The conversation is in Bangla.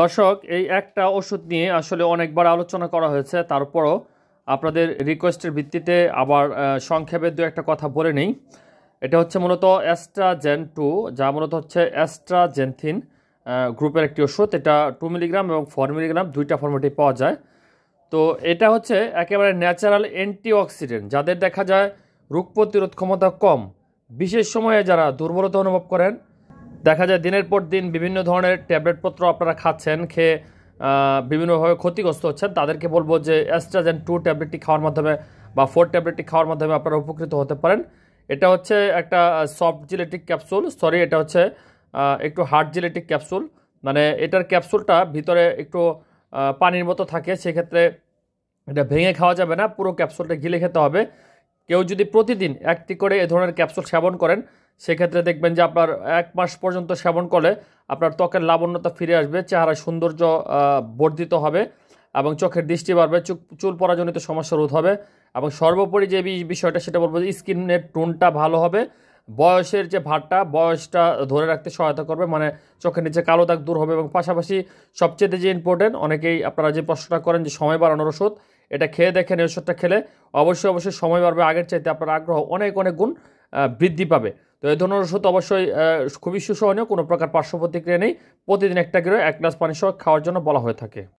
দর্শক এই একটা ওষুধ নিয়ে আসলে অনেকবার আলোচনা করা হয়েছে তারপরও আপনাদের রিকোয়েস্টের ভিত্তিতে আবার সংক্ষেপে দু একটা কথা বলে নেই এটা হচ্ছে মূলত অ্যাস্ট্রাজেন টু যা মূলত হচ্ছে অ্যাস্ট্রাজেনথিন গ্রুপের একটি ওষুধ এটা টু মিলিগ্রাম এবং ফোর মিলিগ্রাম দুইটা ফর্মেটে পাওয়া যায় তো এটা হচ্ছে একেবারে ন্যাচারাল অ্যান্টিঅক্সিডেন্ট যাদের দেখা যায় রোগ প্রতিরোধ ক্ষমতা কম বিশেষ সময়ে যারা দুর্বলতা অনুভব করেন দেখা যায় দিনের পর দিন বিভিন্ন ধরনের ট্যাবলেটপত্র আপনারা খাচ্ছেন খেয়ে বিভিন্নভাবে ক্ষতিগ্রস্ত হচ্ছেন তাদেরকে বলবো যে অ্যাস্ট্রাজেন টু ট্যাবলেটটি খাওয়ার মাধ্যমে বা ফোর ট্যাবলেটটি খাওয়ার মাধ্যমে আপনারা উপকৃত হতে পারেন এটা হচ্ছে একটা সফট জিলেটিক ক্যাপসুল সরি এটা হচ্ছে একটু হার্ড জিলেটিক ক্যাপসুল মানে এটার ক্যাপসুলটা ভিতরে একটু পানির মতো থাকে সেক্ষেত্রে এটা ভেঙে খাওয়া যাবে না পুরো ক্যাপসুলটা গিলে খেতে হবে কেউ যদি প্রতিদিন একটি করে এ ধরনের ক্যাপসুল সেবন করেন সেক্ষেত্রে দেখবেন যে আপনার এক মাস পর্যন্ত সেবন করলে আপনার ত্বকের লাবণ্যতা ফিরে আসবে চেহারা সৌন্দর্য বর্ধিত হবে এবং চোখের দৃষ্টি বাড়বে চুল পরাজনিত সমস্যা রোধ হবে এবং সর্বোপরি যে বিষয়টা সেটা বলবো যে স্কিনের টোনটা ভালো হবে বয়সের যে ভারটা বয়সটা ধরে রাখতে সহায়তা করবে মানে চোখের নিচে কালো দাগ দূর হবে এবং পাশাপাশি সবচেয়ে যে ইম্পর্টেন্ট অনেকেই আপনারা যে প্রশ্নটা করেন যে সময় বাড়ানোর ওষুধ এটা খেয়ে দেখেন এই ওষুধটা খেলে অবশ্যই অবশ্যই সময় বাড়বে আগের চাইতে আপনার আগ্রহ অনেক অনেক গুণ বৃদ্ধি পাবে তো এই ধরনের ওষুধ অবশ্যই খুবই সুসহনীয় কোনো প্রকার পার্শ্ব প্রতিক্রিয়া নেই প্রতিদিন একটা করে এক গ্লাস পানি সহ খাওয়ার জন্য বলা হয়ে থাকে